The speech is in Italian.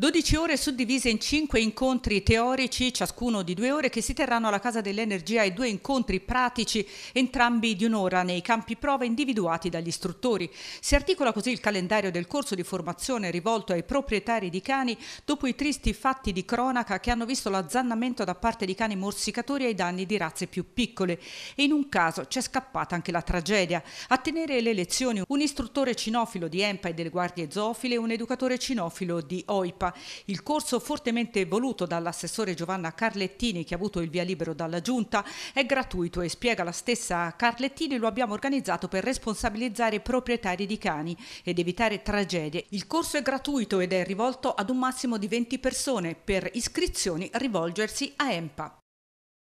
12 ore suddivise in 5 incontri teorici, ciascuno di 2 ore, che si terranno alla Casa dell'Energia e 2 incontri pratici, entrambi di un'ora, nei campi prova individuati dagli istruttori. Si articola così il calendario del corso di formazione rivolto ai proprietari di cani dopo i tristi fatti di cronaca che hanno visto l'azzannamento da parte di cani morsicatori ai danni di razze più piccole. E in un caso c'è scappata anche la tragedia. A tenere le lezioni un istruttore cinofilo di EMPA e delle guardie zoofile e un educatore cinofilo di OIPA il corso fortemente voluto dall'assessore Giovanna Carlettini che ha avuto il via libero dalla Giunta è gratuito e spiega la stessa Carlettini lo abbiamo organizzato per responsabilizzare i proprietari di cani ed evitare tragedie. Il corso è gratuito ed è rivolto ad un massimo di 20 persone per iscrizioni rivolgersi a EMPA.